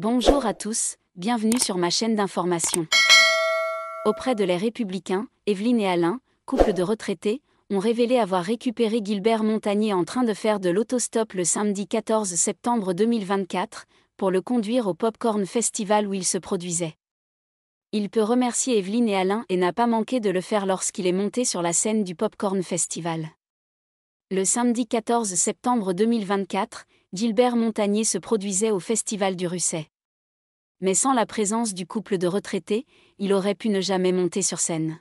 Bonjour à tous, bienvenue sur ma chaîne d'information. Auprès de les Républicains, Evelyne et Alain, couple de retraités, ont révélé avoir récupéré Gilbert Montagné en train de faire de l'autostop le samedi 14 septembre 2024 pour le conduire au Popcorn Festival où il se produisait. Il peut remercier Evelyne et Alain et n'a pas manqué de le faire lorsqu'il est monté sur la scène du Popcorn Festival. Le samedi 14 septembre 2024, Gilbert Montagnier se produisait au Festival du Russet. Mais sans la présence du couple de retraités, il aurait pu ne jamais monter sur scène.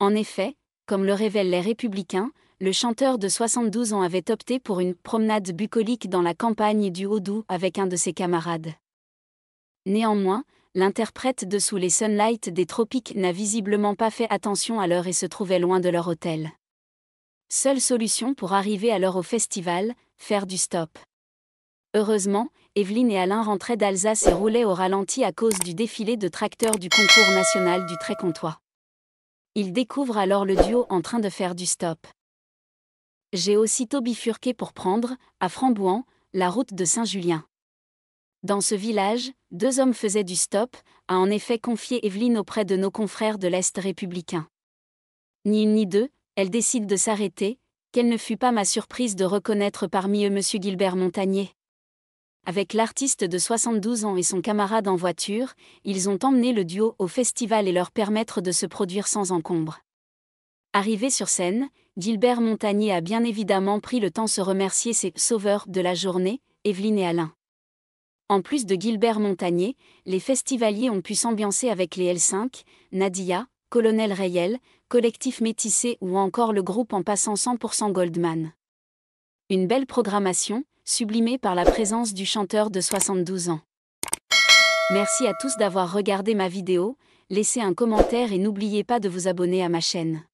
En effet, comme le révèlent les républicains, le chanteur de 72 ans avait opté pour une promenade bucolique dans la campagne du Haut-Doubs avec un de ses camarades. Néanmoins, l'interprète de Sous les Sunlight des Tropiques n'a visiblement pas fait attention à l'heure et se trouvait loin de leur hôtel. Seule solution pour arriver à l'heure au festival, faire du stop. Heureusement, Evelyne et Alain rentraient d'Alsace et roulaient au ralenti à cause du défilé de tracteurs du concours national du très comtois. Ils découvrent alors le duo en train de faire du stop. J'ai aussitôt bifurqué pour prendre, à Frambouan, la route de Saint-Julien. Dans ce village, deux hommes faisaient du stop, a en effet confié Evelyne auprès de nos confrères de l'Est républicain. Ni une ni deux, elle décide de s'arrêter, quelle ne fut pas ma surprise de reconnaître parmi eux M. Gilbert Montagnier. Avec l'artiste de 72 ans et son camarade en voiture, ils ont emmené le duo au festival et leur permettre de se produire sans encombre. Arrivé sur scène, Gilbert Montagnier a bien évidemment pris le temps de se remercier ses sauveurs de la journée, Evelyne et Alain. En plus de Gilbert Montagnier, les festivaliers ont pu s'ambiancer avec les L5, Nadia, Colonel Rayel, Collectif Métissé ou encore le groupe en passant 100% Goldman. Une belle programmation, sublimée par la présence du chanteur de 72 ans. Merci à tous d'avoir regardé ma vidéo, laissez un commentaire et n'oubliez pas de vous abonner à ma chaîne.